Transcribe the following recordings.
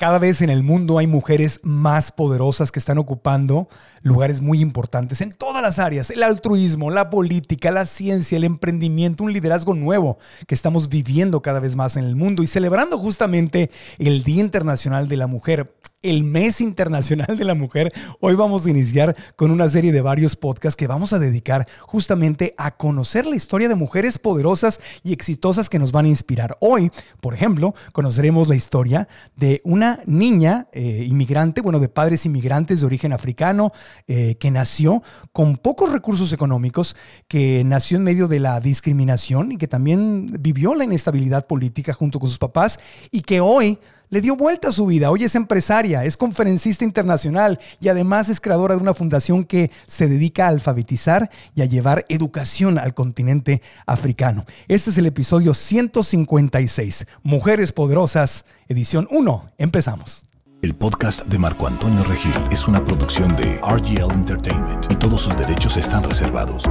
Cada vez en el mundo hay mujeres más poderosas que están ocupando lugares muy importantes en todas las áreas, el altruismo, la política, la ciencia, el emprendimiento, un liderazgo nuevo que estamos viviendo cada vez más en el mundo y celebrando justamente el Día Internacional de la Mujer el Mes Internacional de la Mujer, hoy vamos a iniciar con una serie de varios podcasts que vamos a dedicar justamente a conocer la historia de mujeres poderosas y exitosas que nos van a inspirar. Hoy, por ejemplo, conoceremos la historia de una niña eh, inmigrante, bueno, de padres inmigrantes de origen africano, eh, que nació con pocos recursos económicos, que nació en medio de la discriminación y que también vivió la inestabilidad política junto con sus papás y que hoy le dio vuelta a su vida. Hoy es empresaria, es conferencista internacional y además es creadora de una fundación que se dedica a alfabetizar y a llevar educación al continente africano. Este es el episodio 156, Mujeres Poderosas, edición 1. Empezamos. El podcast de Marco Antonio Regil es una producción de RGL Entertainment y todos sus derechos están reservados.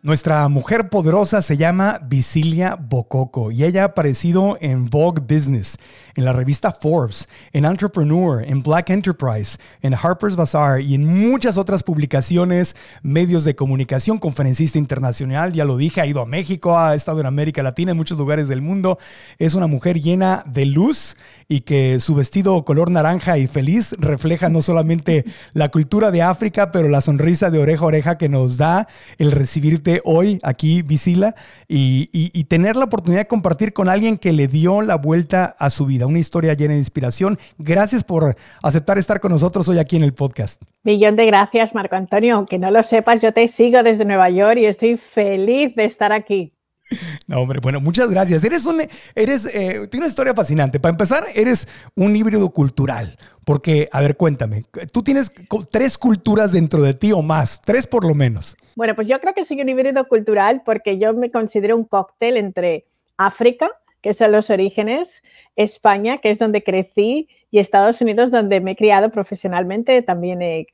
Nuestra mujer poderosa se llama Visilia Bococo y ella ha aparecido en Vogue Business, en la revista Forbes, en Entrepreneur, en Black Enterprise, en Harper's Bazaar y en muchas otras publicaciones, medios de comunicación, conferencista internacional, ya lo dije, ha ido a México, ha estado en América Latina, en muchos lugares del mundo. Es una mujer llena de luz y que su vestido color naranja y feliz refleja no solamente la cultura de África, pero la sonrisa de oreja a oreja que nos da el recibirte hoy aquí Visila y, tener la oportunidad de compartir con alguien que le dio la vuelta a su vida, una historia llena de inspiración. Gracias por aceptar estar con nosotros hoy aquí en el podcast. Millón de gracias, Marco Antonio. Aunque no lo sepas, yo te sigo desde Nueva York y estoy feliz de estar aquí. No, hombre, bueno, muchas gracias. Eres eres, eh, una historia fascinante. Para empezar, eres un híbrido cultural, porque, a ver, cuéntame, tú tienes tres culturas dentro de ti o más, tres por lo menos. Bueno, pues yo creo que soy un híbrido cultural porque yo me considero un cóctel entre África, que son los orígenes, España, que es donde crecí, y Estados Unidos, donde me he criado profesionalmente, también eh,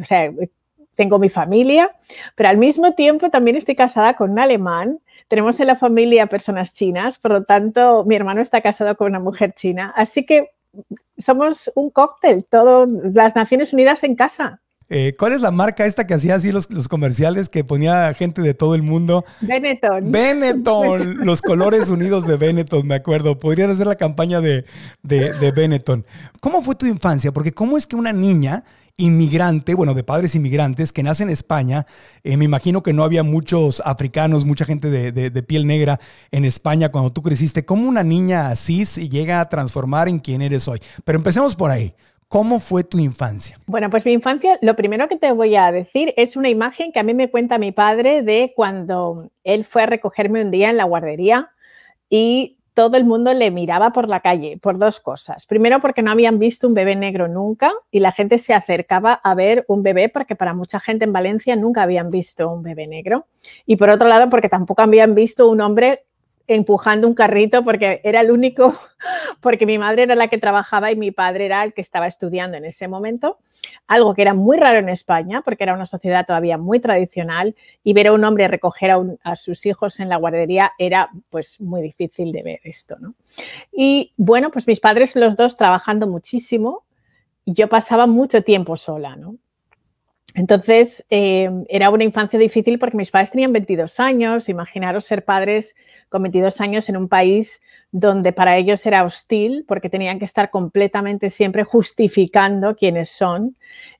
o sea, tengo mi familia, pero al mismo tiempo también estoy casada con un alemán. Tenemos en la familia personas chinas, por lo tanto, mi hermano está casado con una mujer china. Así que somos un cóctel, todas las Naciones Unidas en casa. Eh, ¿Cuál es la marca esta que hacía así los, comerciales que ponía gente de todo el mundo? Benetton. Benetton, los colores unidos de Benetton, me acuerdo. Podrían hacer la campaña de, Benetton. ¿Cómo fue tu infancia? Porque ¿cómo es que una niña inmigrante, bueno, de padres inmigrantes que nace en España. Eh, me imagino que no había muchos africanos, mucha gente de, piel negra en España cuando tú creciste. ¿Cómo una niña se llega a transformar en quien eres hoy? Pero empecemos por ahí. ¿Cómo fue tu infancia? Bueno, pues mi infancia, lo primero que te voy a decir es una imagen que a mí me cuenta mi padre de cuando él fue a recogerme un día en la guardería y todo el mundo le miraba por la calle por dos cosas. Primero, porque no habían visto un bebé negro nunca y la gente se acercaba a ver un bebé porque para mucha gente en Valencia nunca habían visto un bebé negro. Y por otro lado, porque tampoco habían visto un hombre empujando un carrito porque era el único, porque mi madre era la que trabajaba y mi padre era el que estaba estudiando en ese momento, algo que era muy raro en España porque era una sociedad todavía muy tradicional y ver a un hombre recoger a, sus hijos en la guardería era pues muy difícil de ver esto. ¿no? Y bueno, pues mis padres los dos trabajando muchísimo, yo pasaba mucho tiempo sola, ¿no? Entonces, em, era una infancia difícil porque mis padres tenían 22 años. Imaginaros ser padres con 22 años en un país donde para ellos era hostil porque tenían que estar completamente siempre justificando quiénes son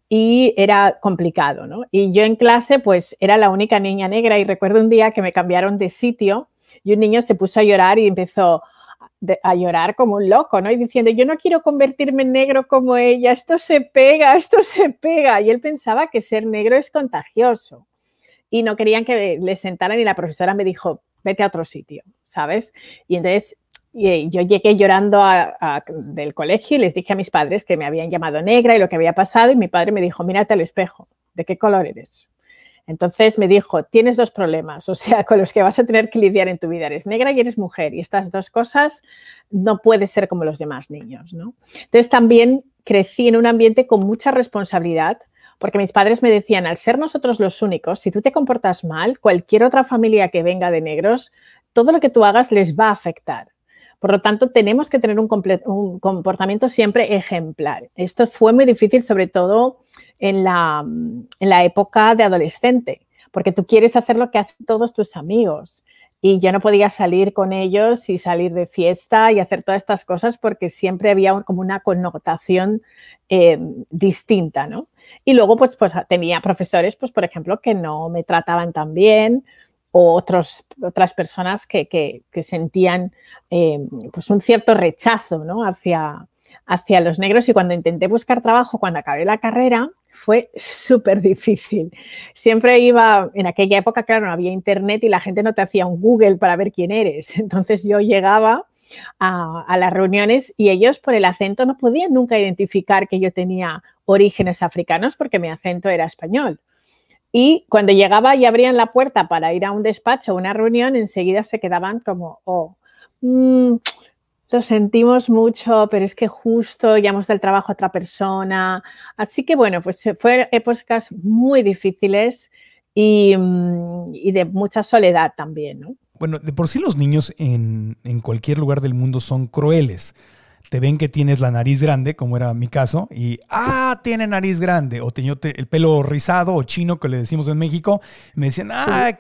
y era complicado. ¿no? Y yo en clase, pues era la única niña negra y recuerdo un día que me cambiaron de sitio y un niño se puso a llorar y empezó, a llorar como un loco, ¿no? Y diciendo, yo no quiero convertirme en negro como ella, esto se pega, esto se pega. Y él pensaba que ser negro es contagioso. Y no querían que le sentaran y la profesora me dijo, vete a otro sitio, ¿sabes? Y entonces eh, yo llegué llorando del colegio y les dije a mis padres que me habían llamado negra y lo que había pasado y mi padre me dijo, mírate al espejo, ¿de qué color eres? Entonces me dijo, tienes dos problemas, o sea, con los que vas a tener que lidiar en tu vida. Eres negra y eres mujer y estas dos cosas no puedes ser como los demás niños, ¿no? Entonces también crecí en un ambiente con mucha responsabilidad porque mis padres me decían, al ser nosotros los únicos, si tú te comportas mal, cualquier otra familia que venga de negros, todo lo que tú hagas les va a afectar. Por lo tanto, tenemos que tener un, comportamiento siempre ejemplar. Esto fue muy difícil, sobre todo en la, época de adolescente, porque tú quieres hacer lo que hacen todos tus amigos y yo no podía salir con ellos y salir de fiesta y hacer todas estas cosas porque siempre había como una connotación eh, distinta, ¿no? Y luego, pues, pues tenía profesores, pues, por ejemplo, que no me trataban tan bien o otros, otras personas que, sentían eh, pues un cierto rechazo hacia, hacia los negros y cuando intenté buscar trabajo, cuando acabé la carrera, fue súper difícil. Siempre iba, en aquella época, claro, no había internet y la gente no te hacía un Google para ver quién eres. Entonces yo llegaba a, las reuniones y ellos por el acento no podían nunca identificar que yo tenía orígenes africanos porque mi acento era español. Y cuando llegaba y abrían la puerta para ir a un despacho o una reunión, enseguida se quedaban como, oh, mm, lo sentimos mucho, pero es que justo ya del trabajo a otra persona. Así que bueno, pues eh, fueron épocas muy difíciles mm, y, de mucha soledad también. Bueno, de por sí los niños en, en cualquier lugar del mundo son crueles te ven que tienes la nariz grande, como era mi caso, y ah, tiene nariz grande, o tenía el pelo rizado o chino que le decimos en México, me decían, ah,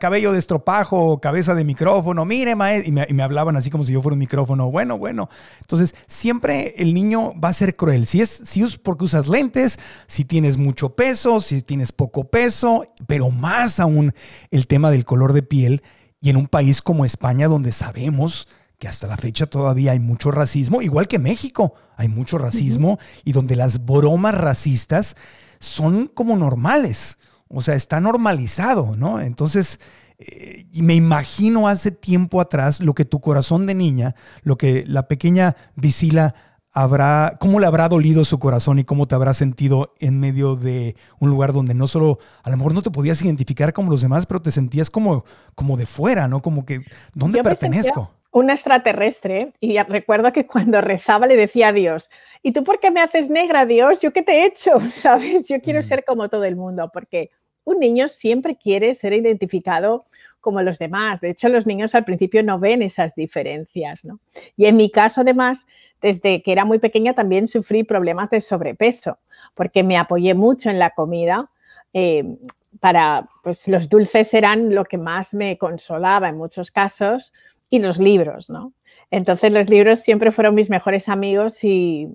cabello de estropajo, cabeza de micrófono, mire, maestro, y me, hablaban así como si yo fuera un micrófono, bueno, bueno. Entonces, siempre el niño va a ser cruel, si es, si es porque usas lentes, si tienes mucho peso, si tienes poco peso, pero más aún el tema del color de piel, y en un país como España donde sabemos que hasta la fecha todavía hay mucho racismo, igual que México, hay mucho racismo y donde las bromas racistas son como normales, o sea, está normalizado, ¿no? Entonces, eh, me imagino hace tiempo atrás lo que tu corazón de niña, lo que la pequeña Visila habrá, cómo le habrá dolido su corazón y cómo te habrá sentido en medio de un lugar donde no solo, a lo mejor no te podías identificar como los demás, pero te sentías como, como de fuera, ¿no? Como que, ¿dónde pertenezco? una extraterrestre y recuerdo que cuando rezaba le decía a Dios, ¿y tú por qué me haces negra, Dios? ¿Yo qué te he hecho? ¿Sabes? Yo quiero mm. ser como todo el mundo, porque un niño siempre quiere ser identificado como los demás. De hecho, los niños al principio no ven esas diferencias, ¿no? Y en mi caso, además, desde que era muy pequeña también sufrí problemas de sobrepeso, porque me apoyé mucho en la comida. Em, para, pues los dulces eran lo que más me consolaba en muchos casos, y los libros, ¿no? Entonces los libros siempre fueron mis mejores amigos y,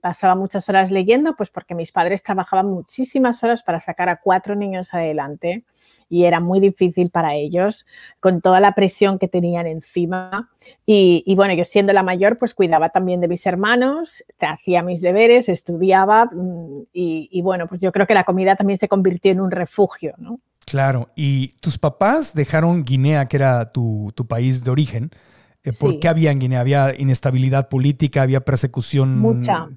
pasaba muchas horas leyendo, pues porque mis padres trabajaban muchísimas horas para sacar a cuatro niños adelante y era muy difícil para ellos con toda la presión que tenían encima. Y, bueno, yo siendo la mayor, pues cuidaba también de mis hermanos, hacía mis deberes, estudiaba mm, y, y, bueno, pues yo creo que la comida también se convirtió en un refugio, ¿no? Claro, y tus papás dejaron Guinea, que era tu, país de origen. Eh, ¿Por qué había en Guinea? ¿Había inestabilidad política? ¿Había persecución? Mucha.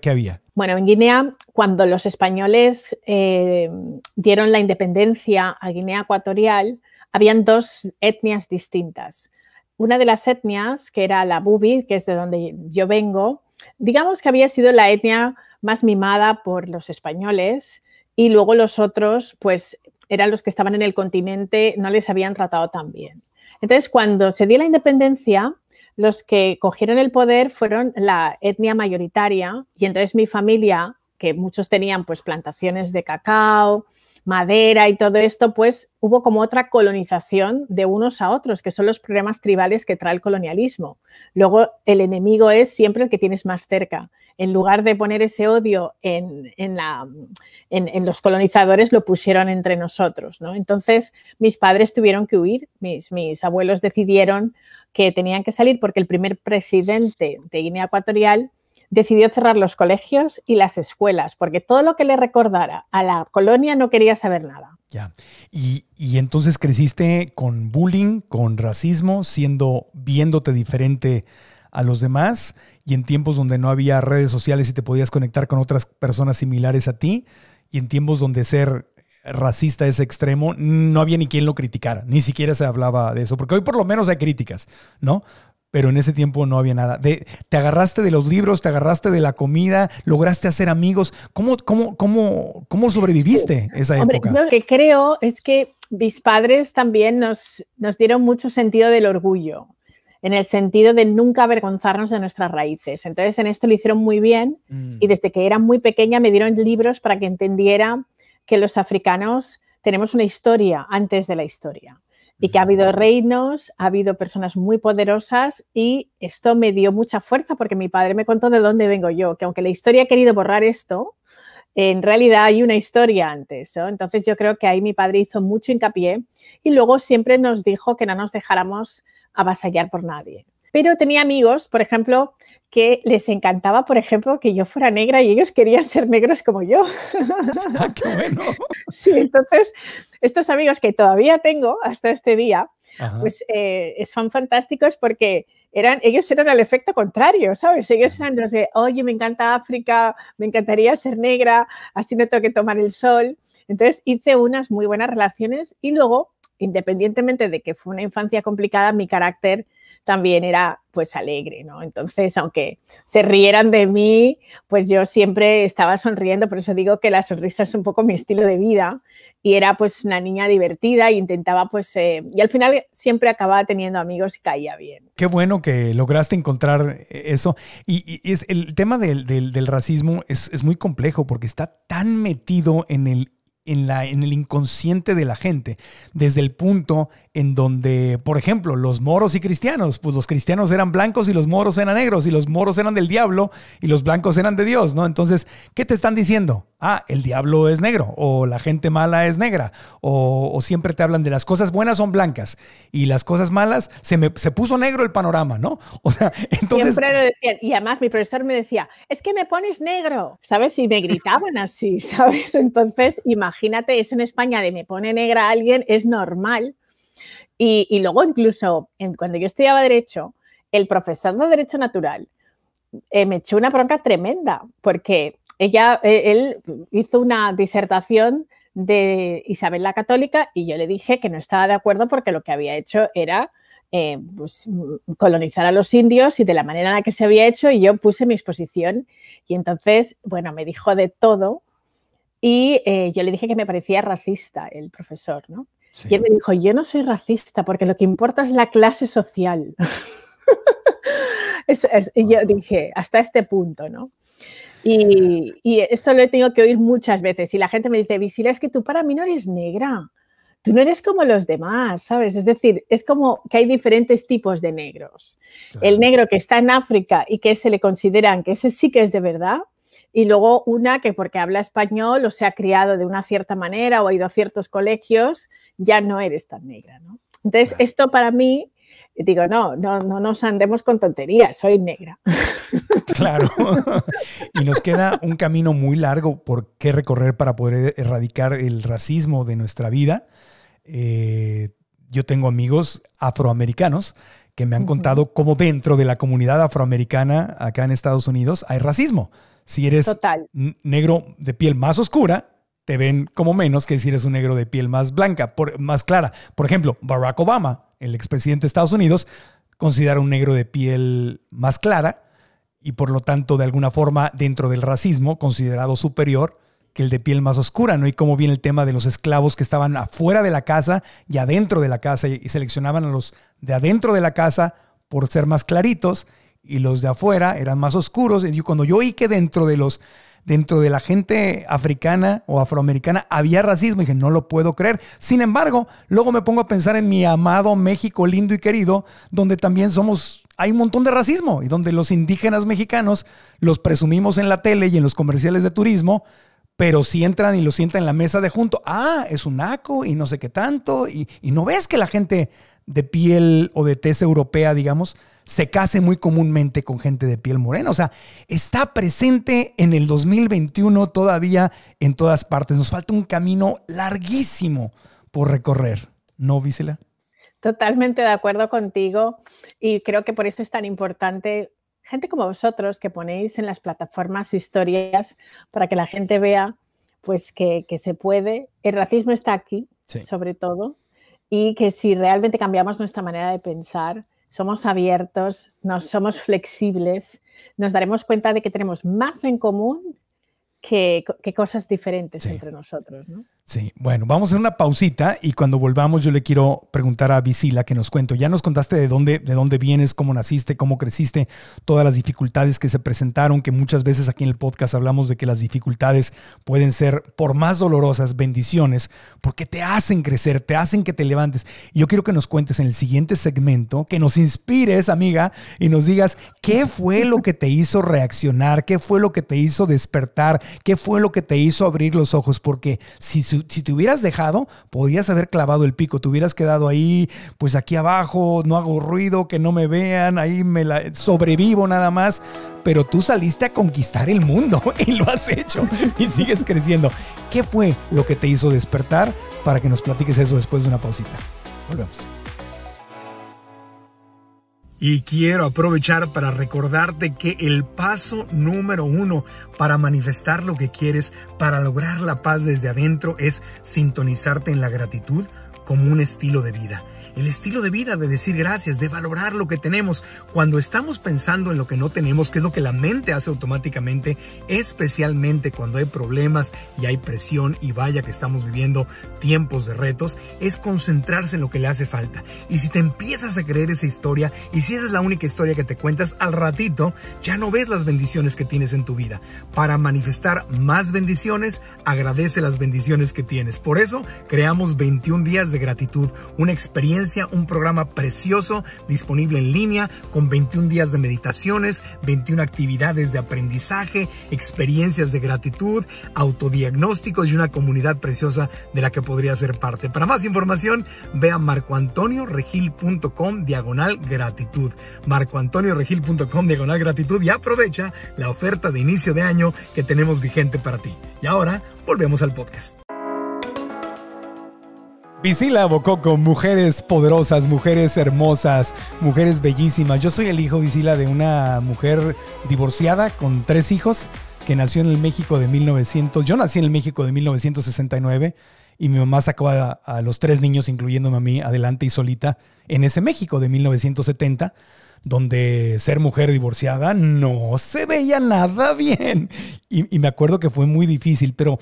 ¿Qué, había? Bueno, en Guinea, cuando los españoles eh, dieron la independencia a Guinea Ecuatorial, habían dos etnias distintas. Una de las etnias, que era la Bubi, que es de donde yo vengo, digamos que había sido la etnia más mimada por los españoles y luego los otros, pues eran los que estaban en el continente, no les habían tratado tan bien. Entonces, cuando se dio la independencia, los que cogieron el poder fueron la etnia mayoritaria y entonces mi familia, que muchos tenían pues plantaciones de cacao, madera y todo esto, pues hubo como otra colonización de unos a otros, que son los problemas tribales que trae el colonialismo. Luego el enemigo es siempre el que tienes más cerca en lugar de poner ese odio en, la, en, los colonizadores, lo pusieron entre nosotros. ¿no? Entonces, mis padres tuvieron que huir, mis, mis abuelos decidieron que tenían que salir porque el primer presidente de Guinea Ecuatorial decidió cerrar los colegios y las escuelas, porque todo lo que le recordara a la colonia no quería saber nada. Ya. Y, entonces creciste con bullying, con racismo, siendo, viéndote diferente a los demás y en tiempos donde no había redes sociales y te podías conectar con otras personas similares a ti y en tiempos donde ser racista es extremo, no había ni quien lo criticara, ni siquiera se hablaba de eso, porque hoy por lo menos hay críticas, ¿no? Pero en ese tiempo no había nada. De, te agarraste de los libros, te agarraste de la comida, lograste hacer amigos. ¿Cómo, cómo, cómo, cómo sobreviviste esa época? lo que creo es que mis padres también nos, nos dieron mucho sentido del orgullo en el sentido de nunca avergonzarnos de nuestras raíces. Entonces, en esto lo hicieron muy bien y mm. desde que era muy pequeña me dieron libros para que entendiera que los africanos tenemos una historia antes de la historia y que ha habido mm. reinos, ha habido personas muy poderosas y esto me dio mucha fuerza porque mi padre me contó de dónde vengo yo, que aunque la historia ha querido borrar esto, en realidad hay una historia antes. Entonces yo creo que ahí mi padre hizo mucho hincapié y luego siempre nos dijo que no nos dejáramos avasallar por nadie. Pero tenía amigos, por ejemplo, que les encantaba, por ejemplo, que yo fuera negra y ellos querían ser negros como yo. Ah, qué bueno. Sí, entonces, estos amigos que todavía tengo hasta este día, pues eh, son fantásticos porque eran, ellos eran al efecto contrario, ¿sabes? Ellos eran los de, oye, me encanta África, me encantaría ser negra, así no tengo que tomar el sol. Entonces hice unas muy buenas relaciones y luego independientemente de que fue una infancia complicada, mi carácter también era pues alegre, ¿no? Entonces, aunque se rieran de mí, pues yo siempre estaba sonriendo, por eso digo que la sonrisa es un poco mi estilo de vida y era pues una niña divertida e intentaba pues, eh, y al final siempre acababa teniendo amigos y caía bien. Qué bueno que lograste encontrar eh, eso. Y, es, el tema del, del, racismo es muy complejo porque está tan metido en el en, en el inconsciente de la gente, desde el punto en donde, por ejemplo, los moros y cristianos, pues los cristianos eran blancos y los moros eran negros y los moros eran del diablo y los blancos eran de Dios, ¿no? Entonces, ¿qué te están diciendo? Ah, el diablo es negro o la gente mala es negra o, siempre te hablan de las cosas buenas son blancas y las cosas malas, se, me, se puso negro el panorama, ¿no? O sea, entonces... Y además mi profesor me decía, es que me pones negro, ¿sabes? Y me gritaban así, ¿sabes? Entonces, imagínate eso en España de me pone negra alguien, es normal y, luego incluso cuando yo estudiaba derecho, el profesor de derecho natural eh, me echó una bronca tremenda porque ella, e, él hizo una disertación de Isabel la Católica y yo le dije que no estaba de acuerdo porque lo que había hecho era eh, pues, colonizar a los indios y de la manera en la que se había hecho y yo puse mi exposición y entonces, bueno, me dijo de todo y eh, yo le dije que me parecía racista el profesor, ¿no? Y él me dijo, yo no soy racista porque lo que importa es la clase social. y yo dije, hasta este punto, ¿no? Y, esto lo he tenido que oír muchas veces. Y la gente me dice, Visila, es que tú para mí no eres negra. Tú no eres como los demás, ¿sabes? Es decir, es como que hay diferentes tipos de negros. El negro que está en África y que se le consideran que ese sí que es de verdad, y luego una que porque habla español o se ha criado de una cierta manera o ha ido a ciertos colegios, ya no eres tan negra, Entonces, esto para mí, digo, no, no, nos andemos con tonterías, soy negra. Claro. Y nos queda un camino muy largo por qué recorrer para poder e, erradicar el racismo de nuestra vida. Eh, yo tengo amigos afroamericanos que me han contado cómo dentro de la comunidad afroamericana acá en Estados Unidos hay racismo. Si eres negro de piel más oscura, te ven como menos que si eres un negro de piel más blanca, por, más clara. Por ejemplo, Barack Obama, el expresidente de Estados Unidos, considera un negro de piel más clara y por lo tanto de alguna forma dentro del racismo considerado superior que el de piel más oscura, ¿no? Y cómo viene el tema de los esclavos que estaban afuera de la casa y adentro de la casa y seleccionaban a los de adentro de la casa por ser más claritos y los de afuera eran más oscuros. Y cuando yo oí que dentro de los dentro de la gente africana o afroamericana había racismo. dije, no lo puedo creer. Sin embargo, luego me pongo a pensar en mi amado México lindo y querido, donde también somos, hay un montón de racismo y donde los indígenas mexicanos los presumimos en la tele y en los comerciales de turismo. Pero si entran y los sientan en la mesa de junto, ah, es un naco y no sé qué tanto, y, y no ves que la gente de piel o de tez europea, digamos, se case muy comúnmente con gente de piel morena. O sea, está presente en el 2021 todavía en todas partes. Nos falta un camino larguísimo por recorrer. ¿No, Vísela? Totalmente de acuerdo contigo y creo que por eso es tan importante gente como vosotros que ponéis en las plataformas historias para que la gente vea pues que, se puede. El racismo está aquí, sobre todo, y que si realmente cambiamos nuestra manera de pensar, somos abiertos, nos somos flexibles, nos daremos cuenta de que tenemos más en común que, cosas diferentes entre nosotros. ¿no? Sí, bueno, vamos a una pausita y cuando volvamos yo le quiero preguntar a Visila que nos cuento. Ya nos contaste de dónde, de dónde vienes, cómo naciste, cómo creciste, todas las dificultades que se presentaron, que muchas veces aquí en el podcast hablamos de que las dificultades pueden ser, por más dolorosas, bendiciones, porque te hacen crecer, te hacen que te levantes. Y yo quiero que nos cuentes en el siguiente segmento, que nos inspires, amiga, y nos digas qué fue lo que te hizo reaccionar, qué fue lo que te hizo despertar, qué fue lo que te hizo abrir los ojos, porque si si te hubieras dejado, podías haber clavado el pico, te hubieras quedado ahí, pues aquí abajo, no hago ruido, que no me vean, ahí me la, sobrevivo nada más. Pero tú saliste a conquistar el mundo y lo has hecho y sigues creciendo. ¿Qué fue lo que te hizo despertar? Para que nos platiques eso después de una pausita. Volvemos. Y quiero aprovechar para recordarte que el paso número uno para manifestar lo que quieres, para lograr la paz desde adentro, es sintonizarte en la gratitud como un estilo de vida el estilo de vida de decir gracias, de valorar lo que tenemos. Cuando estamos pensando en lo que no tenemos, que es lo que la mente hace automáticamente, especialmente cuando hay problemas y hay presión y vaya que estamos viviendo tiempos de retos, es concentrarse en lo que le hace falta. Y si te empiezas a creer esa historia y si esa es la única historia que te cuentas, al ratito ya no ves las bendiciones que tienes en tu vida. Para manifestar más bendiciones, agradece las bendiciones que tienes. Por eso creamos 21 días de gratitud, una experiencia un programa precioso disponible en línea con 21 días de meditaciones, 21 actividades de aprendizaje, experiencias de gratitud, autodiagnósticos y una comunidad preciosa de la que podría ser parte. Para más información, vea marcoantonioregil.com diagonal gratitud. marcoantonioregil.com diagonal gratitud y aprovecha la oferta de inicio de año que tenemos vigente para ti. Y ahora volvemos al podcast. Visila Bococo, mujeres poderosas, mujeres hermosas, mujeres bellísimas. Yo soy el hijo Visila de una mujer divorciada con tres hijos que nació en el México de 1900. Yo nací en el México de 1969 y mi mamá sacó a, a los tres niños, incluyéndome a mí, adelante y solita en ese México de 1970 donde ser mujer divorciada no se veía nada bien. y me acuerdo que fue muy difícil, pero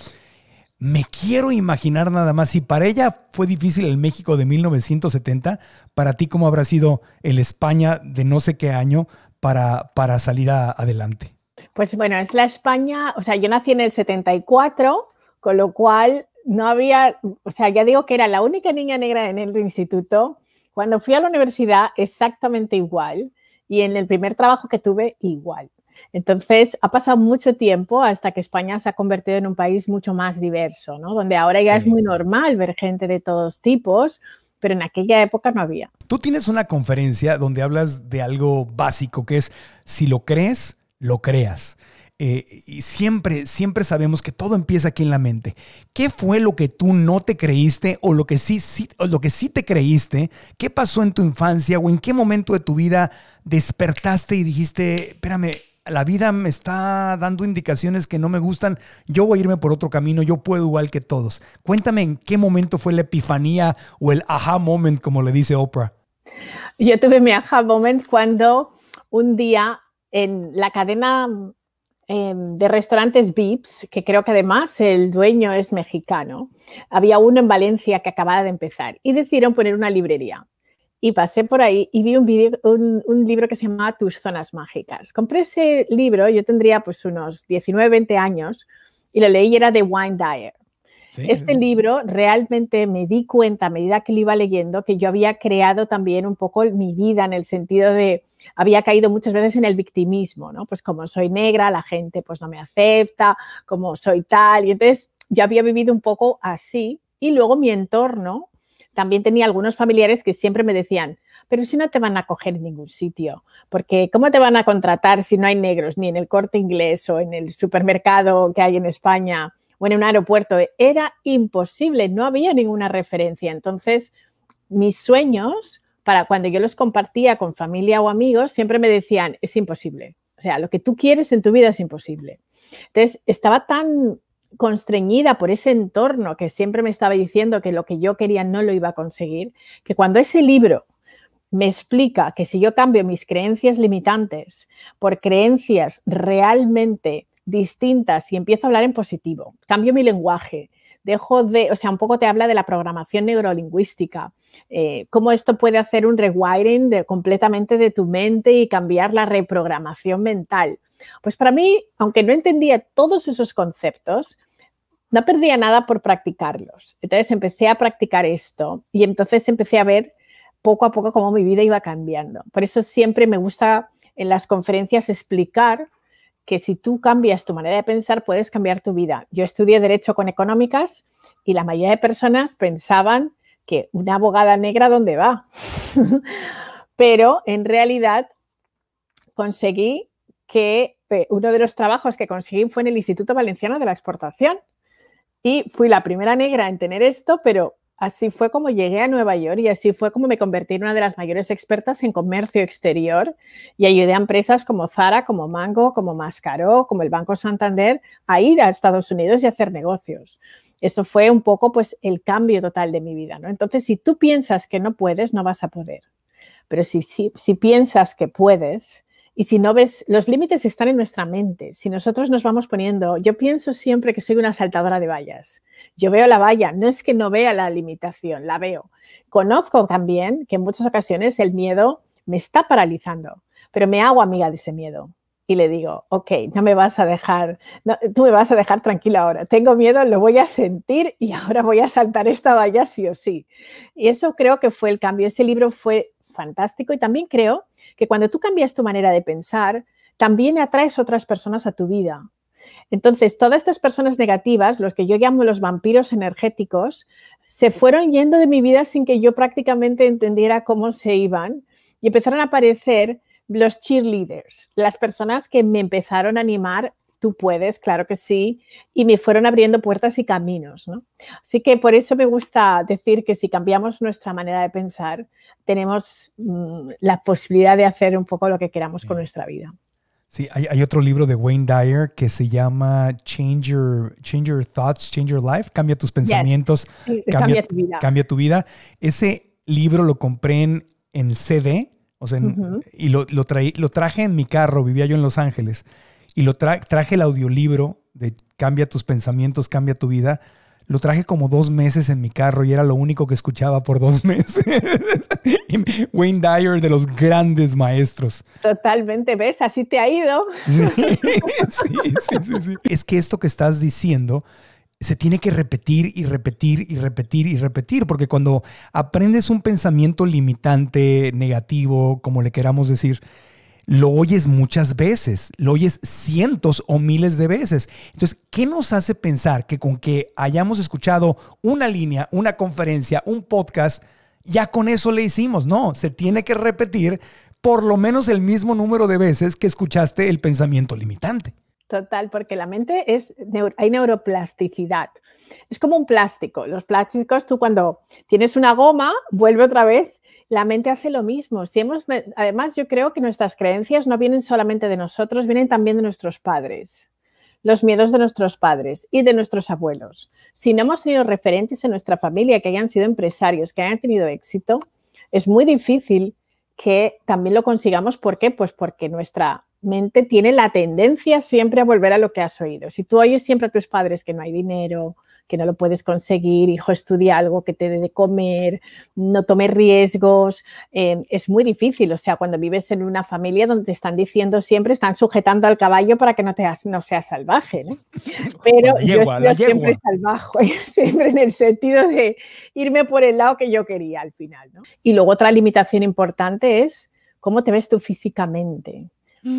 me quiero imaginar nada más, si para ella fue difícil el México de 1970, para ti cómo habrá sido el España de no sé qué año para, salir adelante. Pues bueno, es la España, o sea, yo nací en el 74, con lo cual no había, o sea, ya digo que era la única niña negra en el instituto. Cuando fui a la universidad, exactamente igual. Y en el primer trabajo que tuve, igual. Entonces, ha pasado mucho tiempo hasta que España se ha convertido en un país mucho más diverso, ¿no? Donde ahora ya es muy normal ver gente de todos tipos, pero en aquella época no había. Tú tienes una conferencia donde hablas de algo básico, que es, si lo crees, lo creas. Eh, y siempre, siempre sabemos que todo empieza aquí en la mente. ¿Qué fue lo que tú no te creíste o lo que sí, sí, o lo que sí te creíste? ¿Qué pasó en tu infancia o en qué momento de tu vida despertaste y dijiste, espérame, la vida me está dando indicaciones que no me gustan, yo voy a irme por otro camino, yo puedo igual que todos. Cuéntame en qué momento fue la epifanía o el aha moment, como le dice Oprah. Yo tuve mi aha moment cuando un día en la cadena em, de restaurantes VIPs, que creo que además el dueño es mexicano, había uno en Valencia que acababa de empezar y decidieron poner una librería y pasé por ahí y vi un, libro que se llamaba Tus zonas mágicas. Compré ese libro, yo tendría pues unos 19, 20 años y lo leí y era de Wine Dyer. este libro realmente me di cuenta a medida que lo iba leyendo que yo había creado también un poco mi vida en el sentido de había caído muchas veces en el victimismo, ¿no? Pues como soy negra, la gente pues no me acepta, como soy tal y entonces yo había vivido un poco así y luego mi entorno también tenía algunos familiares que siempre me decían, pero si no te van a coger en ningún sitio, porque ¿cómo te van a contratar si no hay negros ni en el corte inglés o en el supermercado que hay en España o en un aeropuerto? Era imposible, no había ninguna referencia. Entonces, mis sueños, para cuando yo los compartía con familia o amigos, siempre me decían, es imposible. O sea, lo que tú quieres en tu vida es imposible. Entonces, estaba tan constreñida por ese entorno que siempre me estaba diciendo que lo que yo quería no lo iba a conseguir, que cuando ese libro me explica que si yo cambio mis creencias limitantes por creencias realmente distintas y empiezo a hablar en positivo, cambio mi lenguaje, dejo de, o sea, un poco te habla de la programación neurolingüística, eh, cómo esto puede hacer un rewiring completamente de tu mente y cambiar la reprogramación mental. Pues para mí, aunque no entendía todos esos conceptos, no perdía nada por practicarlos. Entonces empecé a practicar esto y entonces empecé a ver poco a poco cómo mi vida iba cambiando. Por eso siempre me gusta en las conferencias explicar que si tú cambias tu manera de pensar, puedes cambiar tu vida. Yo estudié Derecho con Económicas y la mayoría de personas pensaban que una abogada negra, ¿dónde va? Pero en realidad conseguí que eh, uno de los trabajos que conseguí fue en el Instituto Valenciano de la Exportación. Y fui la primera negra en tener esto, pero Así fue como llegué a Nueva York y así fue como me convertí en una de las mayores expertas en comercio exterior y ayudé a empresas como Zara, como Mango, como Mascaró, como el Banco Santander a ir a Estados Unidos y hacer negocios. Eso fue un poco pues el cambio total de mi vida, ¿no? Entonces, si tú piensas que no puedes, no vas a poder. Pero si, si piensas que puedes, y si no ves, los límites están en nuestra mente. Si nosotros nos vamos poniendo, yo pienso siempre que soy una saltadora de vallas. Yo veo la valla, no es que no vea la limitación, la veo. Conozco también que en muchas ocasiones el miedo me está paralizando, pero me hago amiga de ese miedo. Y le digo, ok, no me vas a dejar, tú me vas a dejar tranquila ahora. Tengo miedo, lo voy a sentir y ahora voy a saltar esta valla sí o sí. Y eso creo que fue el cambio. Ese libro fue fantástico y también creo que cuando tú cambias tu manera de pensar, también atraes otras personas a tu vida. Entonces, todas estas personas negativas, los que yo llamo los vampiros energéticos, se fueron yendo de mi vida sin que yo prácticamente entendiera cómo se iban y empezaron a aparecer los cheerleaders, las personas que me empezaron a animar tú puedes, claro que sí, y me fueron abriendo puertas y caminos. ¿no? Así que por eso me gusta decir que si cambiamos nuestra manera de pensar, tenemos mm, la posibilidad de hacer un poco lo que queramos con nuestra vida. Sí, hay, otro libro de Wayne Dyer que se llama Change Your, Change Your Thoughts, Change Your Life, Cambia tus pensamientos, cambia, tu vida. cambia tu vida. Ese libro lo compré en, CD, o sea, y lo, lo, lo traje en mi carro, vivía yo en Los Ángeles y lo traje el audiolibro de Cambia tus pensamientos, cambia tu vida. Lo traje como dos meses en mi carro y era lo único que escuchaba por dos meses. Wayne Dyer, de los grandes maestros. Totalmente, ¿ves? Así te ha ido. sí, sí, sí, sí. Es que esto que estás diciendo se tiene que repetir y repetir y repetir y repetir, porque cuando aprendes un pensamiento limitante, negativo, como le queramos decir, lo oyes muchas veces, lo oyes cientos o miles de veces. Entonces, ¿qué nos hace pensar que con que hayamos escuchado una línea, una conferencia, un podcast, ya con eso le hicimos? No, se tiene que repetir por lo menos el mismo número de veces que escuchaste el pensamiento limitante. Total, porque la mente es, hay neuroplasticidad. Es como un plástico. Los plásticos, tú cuando tienes una goma, vuelve otra vez la mente hace lo mismo. Si además, yo creo que nuestras creencias no vienen solamente de nosotros, vienen también de nuestros padres los miedos de nuestros padres y de nuestros abuelos. Si no hemos tenido referentes en nuestra familia que hayan sido empresarios, que hayan tenido éxito, es muy difícil que también lo consigamos. ¿Por qué? Pues porque nuestra mente tiene la tendencia siempre a volver a lo que has oído. Si tú oyes siempre a tus padres que no hay dinero, que no lo puedes conseguir, hijo, estudia algo que te dé de comer, no tomes riesgos. Eh, es muy difícil, o sea, cuando vives en una familia donde te están diciendo siempre, están sujetando al caballo para que no, te no seas salvaje, ¿no? ¿eh? Pero yo, siempre salvaje, siempre en el sentido de irme por el lado que yo quería al final, Y luego otra limitación importante es cómo te ves tú físicamente,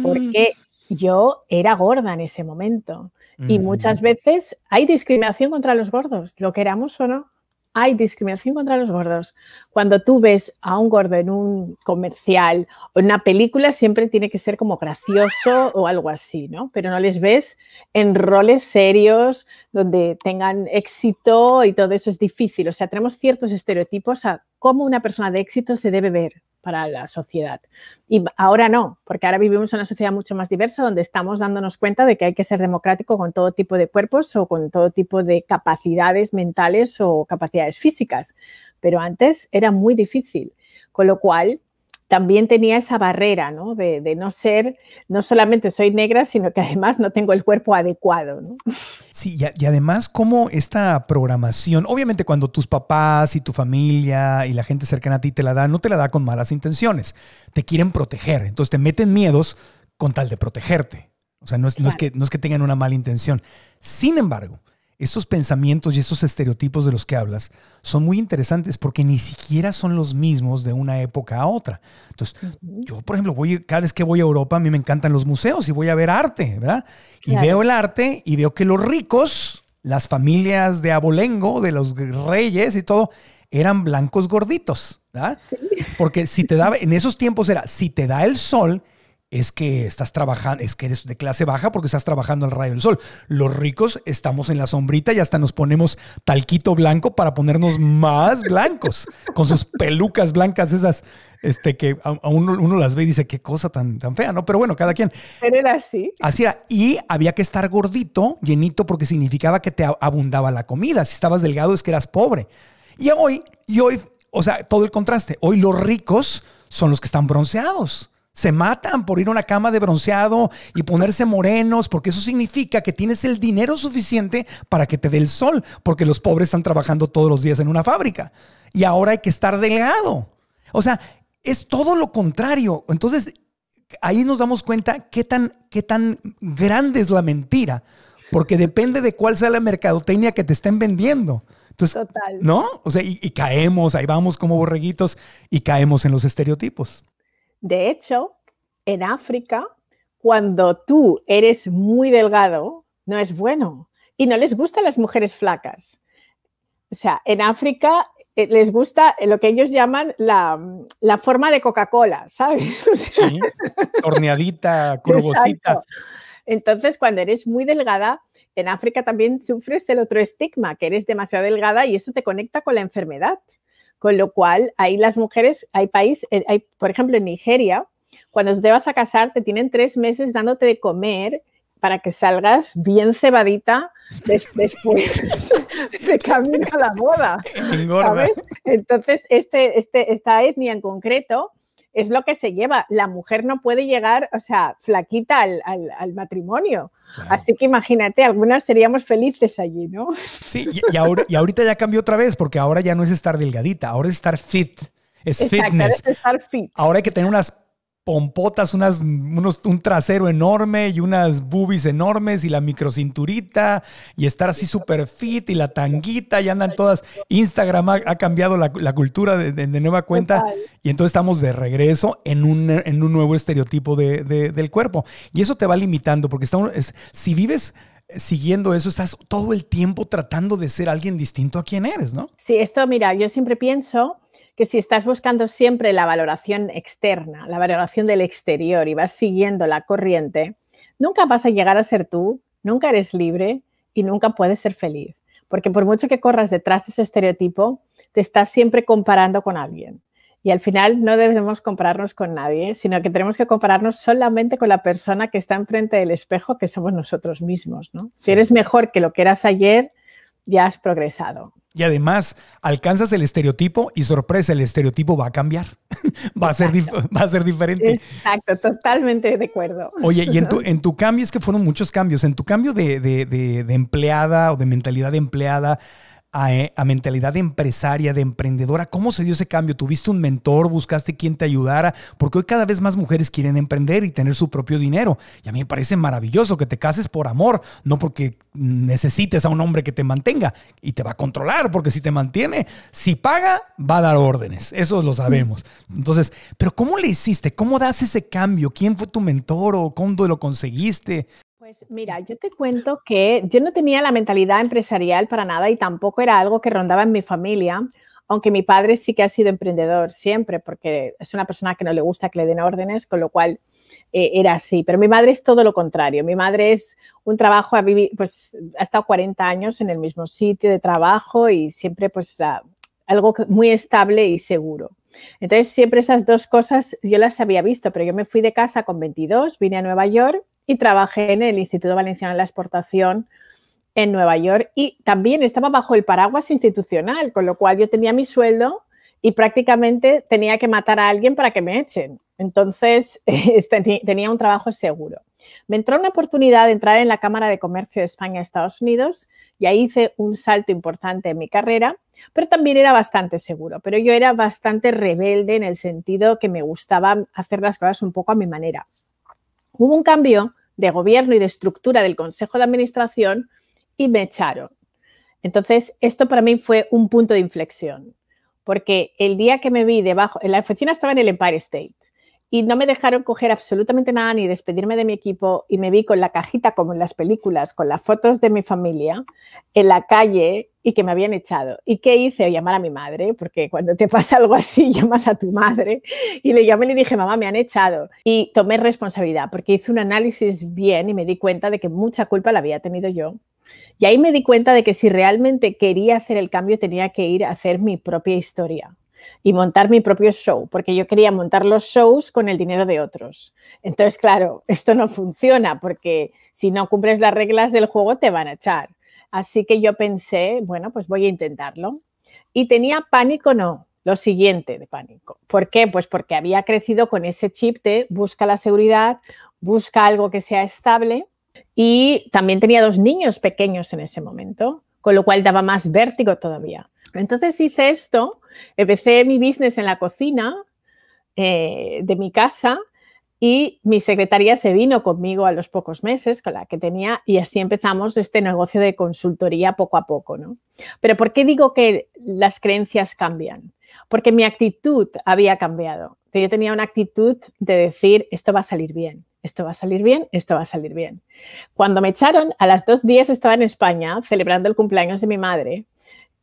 porque mm yo era gorda en ese momento. Y muchas veces hay discriminación contra los gordos, lo queramos o no. Hay discriminación contra los gordos. Cuando tú ves a un gordo en un comercial o en una película, siempre tiene que ser como gracioso o algo así, ¿no? Pero no les ves en roles serios donde tengan éxito y todo eso es difícil. O sea, tenemos ciertos estereotipos a cómo una persona de éxito se debe ver para la sociedad. Y ahora no, porque ahora vivimos en una sociedad mucho más diversa donde estamos dándonos cuenta de que hay que ser democrático con todo tipo de cuerpos o con todo tipo de capacidades mentales o capacidades físicas. Pero antes era muy difícil, con lo cual también tenía esa barrera, ¿no? De, no ser, no solamente soy negra, sino que además no tengo el cuerpo adecuado, ¿no? Sí, y, además como esta programación, obviamente cuando tus papás y tu familia y la gente cercana a ti te la da, no te la da con malas intenciones, te quieren proteger, entonces te meten miedos con tal de protegerte. O sea, no es que, no es que tengan una mala intención. Sin embargo, estos pensamientos y estos estereotipos de los que hablas son muy interesantes porque ni siquiera son los mismos de una época a otra. Entonces, yo, por ejemplo, voy, cada vez que voy a Europa, a mí me encantan los museos y voy a ver arte, ¿verdad? Y veo el arte y veo que los ricos, las familias de abolengo, de los reyes y todo, eran blancos gorditos, ¿verdad? Porque si te da, en esos tiempos era, si te da el sol, es que estás trabajando, es que eres de clase baja porque estás trabajando al rayo del sol. Los ricos estamos en la sombrita y hasta nos ponemos talquito blanco para ponernos más blancos, con sus pelucas blancas esas, este que a, uno, las ve y dice, qué cosa tan, tan fea, ¿no? Pero bueno, cada quien. era así. Así era. Y había que estar gordito, llenito, porque significaba que te abundaba la comida. Si estabas delgado es que eras pobre. Y hoy, y hoy, o sea, todo el contraste. Hoy los ricos son los que están bronceados se matan por ir a una cama de bronceado y ponerse morenos, porque eso significa que tienes el dinero suficiente para que te dé el sol, porque los pobres están trabajando todos los días en una fábrica. Y ahora hay que estar delgado. O sea, es todo lo contrario. Entonces, ahí nos damos cuenta qué tan, qué tan grande es la mentira, porque depende de cuál sea la mercadotecnia que te estén vendiendo. Entonces, ¿no? O sea, y caemos, ahí vamos como borreguitos y caemos en los estereotipos. De hecho, en África, cuando tú eres muy delgado, no es bueno. Y no les gustan las mujeres flacas. O sea, en África eh, les gusta lo que ellos llaman la, forma de Coca-Cola, ¿sabes? sí, horneadita, curvosita. Entonces, cuando eres muy delgada, en África también sufres el otro estigma, que eres demasiado delgada y eso te conecta con la enfermedad. Con lo cual, ahí las mujeres, hay países, eh, hay, por ejemplo, en Nigeria, cuando te vas a casar, te tienen tres meses dándote de comer para que salgas bien cebadita después de camino a la boda. Entonces, este, este, esta etnia en concreto es lo que se lleva. La mujer no puede llegar, o sea, flaquita al, matrimonio. Así que imagínate, algunas seríamos felices allí, ¿no? Sí, y, ahorita ya cambió otra vez, porque ahora ya no es estar delgadita, ahora es estar fit. Es fitness. Es estar fit. Ahora hay que tener unas pompotas, unas, unos, un trasero enorme y unas boobies enormes y la microcinturita y estar así super fit y la tanguita y andan todas. Instagram ha, cambiado la, cultura de, nueva cuenta y entonces estamos de regreso en un, en un nuevo estereotipo del cuerpo. Y eso te va limitando porque si vives siguiendo eso, estás todo el tiempo tratando de ser alguien distinto a quien eres, ¿no? Sí, esto mira, yo siempre pienso que si estás buscando siempre la valoración externa, la valoración del exterior y vas siguiendo la corriente, nunca vas a llegar a ser tú, nunca eres libre y nunca puedes ser feliz. Porque por mucho que corras detrás de ese estereotipo, te estás siempre comparando con alguien. Y al final no debemos compararnos con nadie, sino que tenemos que compararnos solamente con la persona que está enfrente del espejo, que somos nosotros mismos. Si eres mejor que lo que eras ayer, ya has progresado. Y además, alcanzas el estereotipo y sorpresa, el estereotipo va a cambiar. va, a ser va a ser diferente. Exacto, totalmente de acuerdo. Oye, y en tu, en tu cambio, es que fueron muchos cambios. En tu cambio de, de empleada o de mentalidad de empleada eh, a, mentalidad empresaria, de emprendedora? ¿Cómo se dio ese cambio? ¿Tuviste un mentor? ¿Buscaste quien te ayudara? Porque hoy cada vez más mujeres quieren emprender y tener su propio dinero. Y a mí me parece maravilloso que te cases por amor, no porque necesites a un hombre que te mantenga y te va a controlar, porque si te mantiene, si paga, va a dar órdenes. Eso lo sabemos. Entonces, pero ¿cómo le hiciste? ¿Cómo das ese cambio? ¿Quién fue tu mentor o cómo lo conseguiste? Pues mira, yo te cuento que yo no tenía la mentalidad empresarial para nada y tampoco era algo que rondaba en mi familia, aunque mi padre sí que ha sido emprendedor siempre, porque es una persona que no le gusta que le den órdenes, con lo cual eh, era así. Pero mi madre es todo lo contrario. Mi madre es un trabajo, ha, pues, ha estado 40 años en el mismo sitio de trabajo y siempre pues algo muy estable y seguro. Entonces, siempre esas dos cosas yo las había visto, pero yo me fui de casa con 22, vine a Nueva York y trabajé en el Instituto Valenciano de la Exportación en Nueva York y también estaba bajo el paraguas institucional, con lo cual yo tenía mi sueldo y prácticamente tenía que matar a alguien para que me echen. Entonces, tenía un trabajo seguro. Me entró una oportunidad de entrar en la Cámara de Comercio de España-Estados Unidos y ahí hice un salto importante en mi carrera pero también era bastante seguro. Pero yo era bastante rebelde en el sentido que me gustaba hacer las cosas un poco a mi manera. Hubo un cambio de gobierno y de estructura del Consejo de Administración y me echaron. Entonces, esto para mí fue un punto de inflexión, porque el día que me vi debajo, en la oficina estaba en el Empire State, y no me dejaron coger absolutamente nada ni despedirme de mi equipo y me vi con la cajita como en las películas, con las fotos de mi familia en la calle y que me habían echado. ¿Y qué hice? Llamar a mi madre, porque cuando te pasa algo así llamas a tu madre y le llamé y le dije, mamá, me han echado. Y tomé responsabilidad porque hice un análisis bien y me di cuenta de que mucha culpa la había tenido yo. Y ahí me di cuenta de que si realmente quería hacer el cambio tenía que ir a hacer mi propia historia y montar mi propio show, porque yo quería montar los shows con el dinero de otros. Entonces, claro, esto no funciona porque si no cumples las reglas del juego te van a echar. Así que yo pensé, bueno, pues voy a intentarlo. Y tenía pánico, no, lo siguiente de pánico. ¿Por qué? Pues porque había crecido con ese chip de busca la seguridad, busca algo que sea estable. Y también tenía dos niños pequeños en ese momento, con lo cual daba más vértigo todavía. Entonces hice esto, empecé mi business en la cocina eh, de mi casa y mi secretaria se vino conmigo a los pocos meses, con la que tenía, y así empezamos este negocio de consultoría poco a poco. ¿no? Pero ¿por qué digo que las creencias cambian? Porque mi actitud había cambiado. Yo tenía una actitud de decir, esto va a salir bien, esto va a salir bien, esto va a salir bien. Cuando me echaron, a las dos días estaba en España celebrando el cumpleaños de mi madre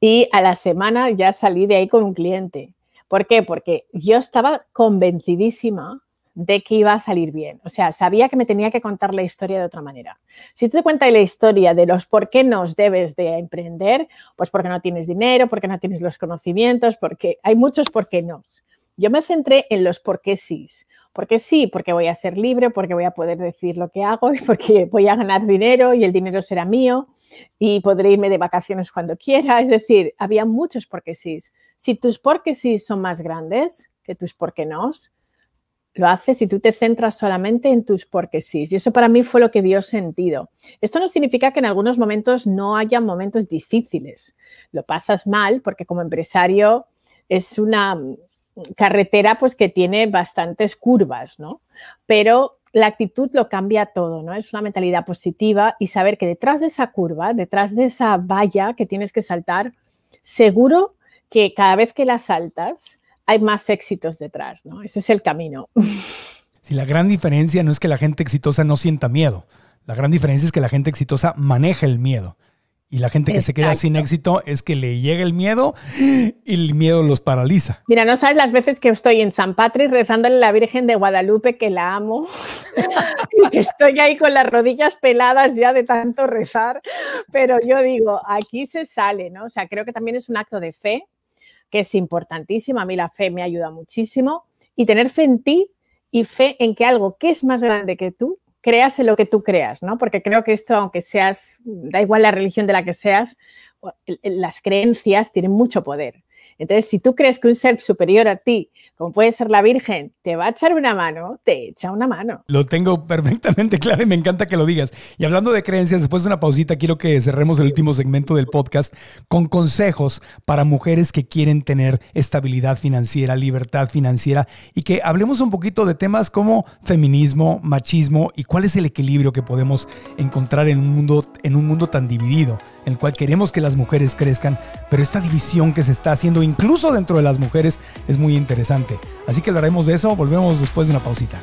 y a la semana ya salí de ahí con un cliente. ¿Por qué? Porque yo estaba convencidísima de que iba a salir bien. O sea, sabía que me tenía que contar la historia de otra manera. Si tú te cuentas la historia de los por qué nos debes de emprender, pues porque no tienes dinero, porque no tienes los conocimientos, porque hay muchos por qué no. Yo me centré en los por qué sí. Porque sí, porque voy a ser libre, porque voy a poder decir lo que hago y porque voy a ganar dinero y el dinero será mío y podré irme de vacaciones cuando quiera. Es decir, había muchos porque sí. Si tus porque sí son más grandes que tus porque no, lo haces si tú te centras solamente en tus porque sí. Y eso para mí fue lo que dio sentido. Esto no significa que en algunos momentos no haya momentos difíciles. Lo pasas mal porque como empresario es una mm, carretera pues que tiene bastantes curvas, ¿no? Pero la actitud lo cambia todo, ¿no? Es una mentalidad positiva y saber que detrás de esa curva, detrás de esa valla que tienes que saltar, seguro que cada vez que la saltas hay más éxitos detrás, ¿no? Ese es el camino. Si la gran diferencia no es que la gente exitosa no sienta miedo, la gran diferencia es que la gente exitosa maneja el miedo. Y la gente que se queda sin éxito es que le llega el miedo y el miedo los paraliza. Mira, no sabes las veces que estoy en San Patricio rezándole a la Virgen de Guadalupe que la amo y que estoy ahí con las rodillas peladas ya de tanto rezar, pero yo digo, aquí se sale, ¿no? O sea, creo que también es un acto de fe que es importantísimo, a mí la fe me ayuda muchísimo y tener fe en ti y fe en que algo que es más grande que tú creas en lo que tú creas, ¿no? Porque creo que esto, aunque seas, da igual la religión de la que seas, las creencias tienen mucho poder. Entonces, si tú crees que un ser superior a ti, como puede ser la Virgen, te va a echar una mano, te echa una mano. Lo tengo perfectamente claro y me encanta que lo digas. Y hablando de creencias, después de una pausita, quiero que cerremos el último segmento del podcast con consejos para mujeres que quieren tener estabilidad financiera, libertad financiera y que hablemos un poquito de temas como feminismo, machismo y cuál es el equilibrio que podemos encontrar en un mundo, en un mundo tan dividido en el cual queremos que las mujeres crezcan, pero esta división que se está haciendo incluso dentro de las mujeres es muy interesante. Así que hablaremos de eso, volvemos después de una pausita.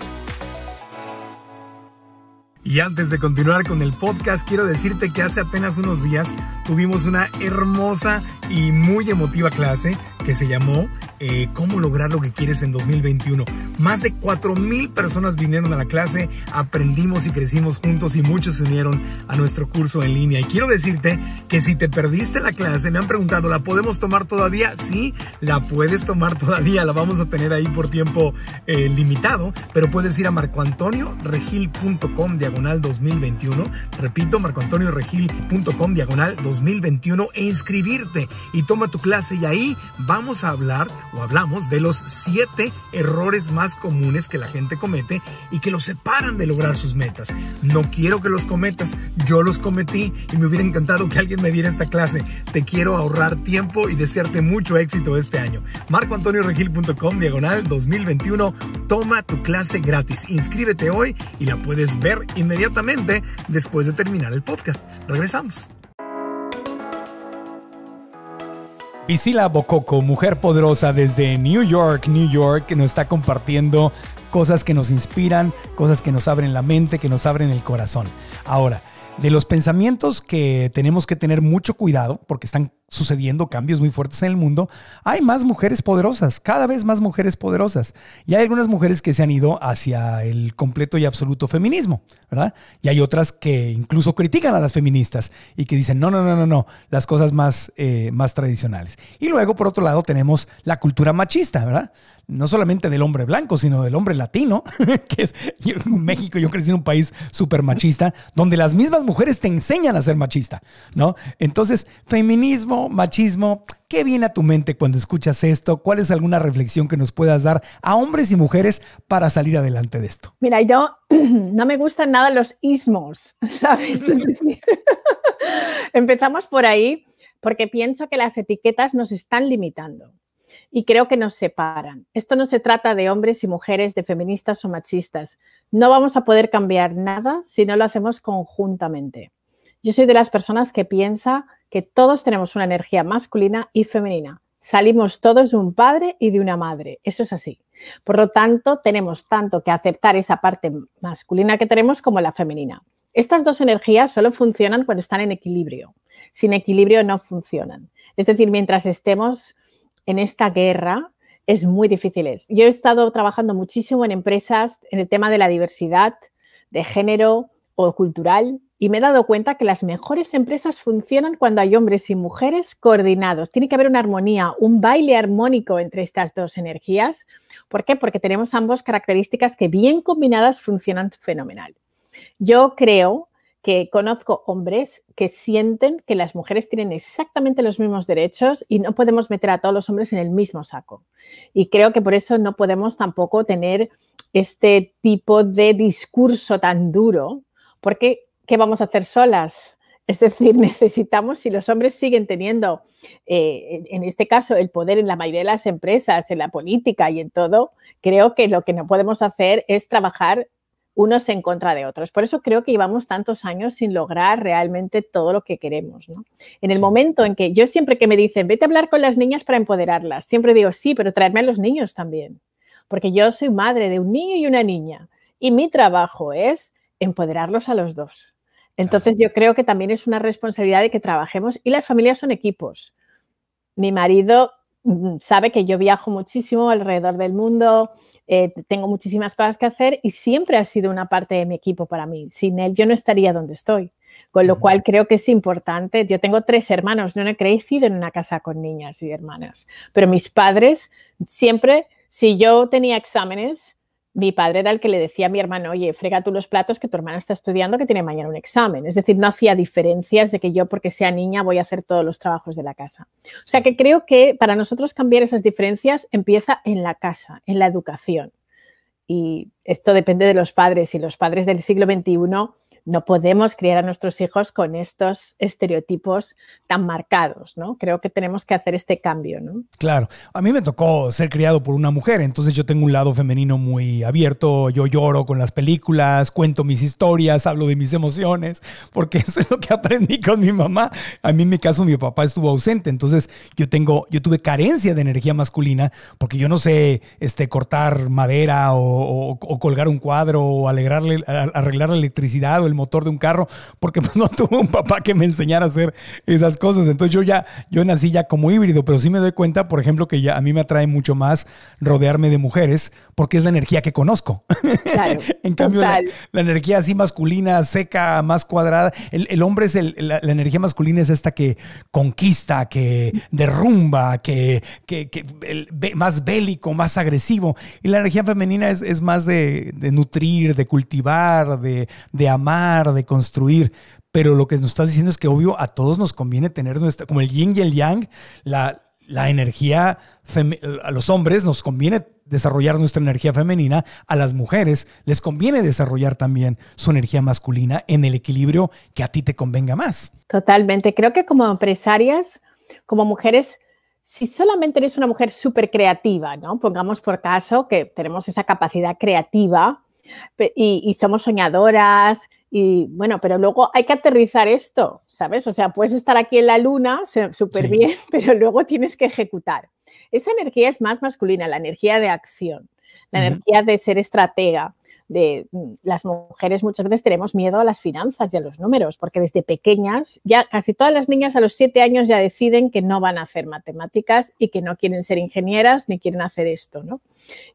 Y antes de continuar con el podcast, quiero decirte que hace apenas unos días tuvimos una hermosa y muy emotiva clase que se llamó eh, Cómo lograr lo que quieres en 2021. Más de 4.000 personas vinieron a la clase, aprendimos y crecimos juntos y muchos se unieron a nuestro curso en línea. Y quiero decirte que si te perdiste la clase, me han preguntado, ¿la podemos tomar todavía? Sí, la puedes tomar todavía, la vamos a tener ahí por tiempo eh, limitado, pero puedes ir a marcoantonioregil.com de 2021. Repito, marcoantonioregil.com diagonal 2021 e inscribirte y toma tu clase y ahí vamos a hablar o hablamos de los 7 errores más comunes que la gente comete y que los separan de lograr sus metas. No quiero que los cometas, yo los cometí y me hubiera encantado que alguien me diera esta clase. Te quiero ahorrar tiempo y desearte mucho éxito este año. marcoantonioregil.com diagonal 2021 toma tu clase gratis. Inscríbete hoy y la puedes ver inmediatamente después de terminar el podcast. Regresamos. Visila Bococo, mujer poderosa desde New York, New York, que nos está compartiendo cosas que nos inspiran, cosas que nos abren la mente, que nos abren el corazón. Ahora, de los pensamientos que tenemos que tener mucho cuidado, porque están sucediendo cambios muy fuertes en el mundo, hay más mujeres poderosas, cada vez más mujeres poderosas. Y hay algunas mujeres que se han ido hacia el completo y absoluto feminismo, ¿verdad? Y hay otras que incluso critican a las feministas y que dicen, no, no, no, no, no, las cosas más, eh, más tradicionales. Y luego, por otro lado, tenemos la cultura machista, ¿verdad? No solamente del hombre blanco, sino del hombre latino, que es México, yo crecí en un país súper machista, donde las mismas mujeres te enseñan a ser machista, ¿no? Entonces, feminismo, machismo, ¿qué viene a tu mente cuando escuchas esto? ¿Cuál es alguna reflexión que nos puedas dar a hombres y mujeres para salir adelante de esto? Mira, yo no me gustan nada los ismos, ¿sabes? empezamos por ahí porque pienso que las etiquetas nos están limitando y creo que nos separan. Esto no se trata de hombres y mujeres, de feministas o machistas. No vamos a poder cambiar nada si no lo hacemos conjuntamente. Yo soy de las personas que piensa que todos tenemos una energía masculina y femenina. Salimos todos de un padre y de una madre. Eso es así. Por lo tanto, tenemos tanto que aceptar esa parte masculina que tenemos como la femenina. Estas dos energías solo funcionan cuando están en equilibrio. Sin equilibrio no funcionan. Es decir, mientras estemos en esta guerra, es muy difícil. Yo he estado trabajando muchísimo en empresas en el tema de la diversidad de género o cultural y me he dado cuenta que las mejores empresas funcionan cuando hay hombres y mujeres coordinados. Tiene que haber una armonía, un baile armónico entre estas dos energías. ¿Por qué? Porque tenemos ambos características que bien combinadas funcionan fenomenal. Yo creo que conozco hombres que sienten que las mujeres tienen exactamente los mismos derechos y no podemos meter a todos los hombres en el mismo saco. Y creo que por eso no podemos tampoco tener este tipo de discurso tan duro, porque ¿qué vamos a hacer solas? Es decir, necesitamos, si los hombres siguen teniendo, eh, en este caso, el poder en la mayoría de las empresas, en la política y en todo, creo que lo que no podemos hacer es trabajar unos en contra de otros. Por eso creo que llevamos tantos años sin lograr realmente todo lo que queremos. En el momento en que yo siempre que me dicen, vete a hablar con las niñas para empoderarlas, siempre digo, sí, pero traerme a los niños también, porque yo soy madre de un niño y una niña y mi trabajo es empoderarlos a los dos. Entonces yo creo que también es una responsabilidad de que trabajemos y las familias son equipos. Mi marido mm, sabe que yo viajo muchísimo alrededor del mundo, eh, tengo muchísimas cosas que hacer y siempre ha sido una parte de mi equipo para mí. Sin él yo no estaría donde estoy. Con lo cual creo que es importante. Yo tengo tres hermanos, no he crecido en una casa con niñas y hermanas, pero mis padres siempre, si yo tenía exámenes, mi padre era el que le decía a mi hermano, oye, frega tú los platos que tu hermana está estudiando, que tiene mañana un examen. Es decir, no hacía diferencias de que yo, porque sea niña, voy a hacer todos los trabajos de la casa. O sea que creo que para nosotros cambiar esas diferencias empieza en la casa, en la educación. Y esto depende de los padres. Y los padres del siglo XXI no podemos criar a nuestros hijos con estos estereotipos tan marcados, ¿no? Creo que tenemos que hacer este cambio, ¿no? Claro, a mí me tocó ser criado por una mujer, entonces yo tengo un lado femenino muy abierto, yo lloro con las películas, cuento mis historias, hablo de mis emociones, porque eso es lo que aprendí con mi mamá. A mí en mi caso mi papá estuvo ausente, entonces yo tengo yo tuve carencia de energía masculina porque yo no sé este cortar madera o, colgar un cuadro o alegrarle, arreglar la electricidad o motor de un carro, porque pues, no tuvo un papá que me enseñara a hacer esas cosas. Entonces yo ya, yo nací ya como híbrido, pero sí me doy cuenta, por ejemplo, que ya a mí me atrae mucho más rodearme de mujeres, porque es la energía que conozco. en cambio, la, energía así masculina, seca, más cuadrada, el, hombre es la, energía masculina es esta que conquista, que derrumba, que, más bélico, más agresivo. Y la energía femenina es, más de, nutrir, de cultivar, de amar de construir. Pero lo que nos estás diciendo es que obvio a todos nos conviene tener nuestra, como el yin y el yang, la, la energía, a los hombres nos conviene desarrollar nuestra energía femenina, a las mujeres les conviene desarrollar también su energía masculina en el equilibrio que a ti te convenga más. Totalmente, creo que como empresarias, como mujeres, si solamente eres una mujer súper creativa, ¿no? Pongamos por caso que tenemos esa capacidad creativa y, y somos soñadoras y bueno, pero luego hay que aterrizar esto, ¿sabes? O sea, puedes estar aquí en la luna súper bien, pero luego tienes que ejecutar. Esa energía es más masculina, la energía de acción, la energía de ser estratega, de mm, las mujeres muchas veces tenemos miedo a las finanzas y a los números, porque desde pequeñas, ya casi todas las niñas a los siete años ya deciden que no van a hacer matemáticas y que no quieren ser ingenieras ni quieren hacer esto,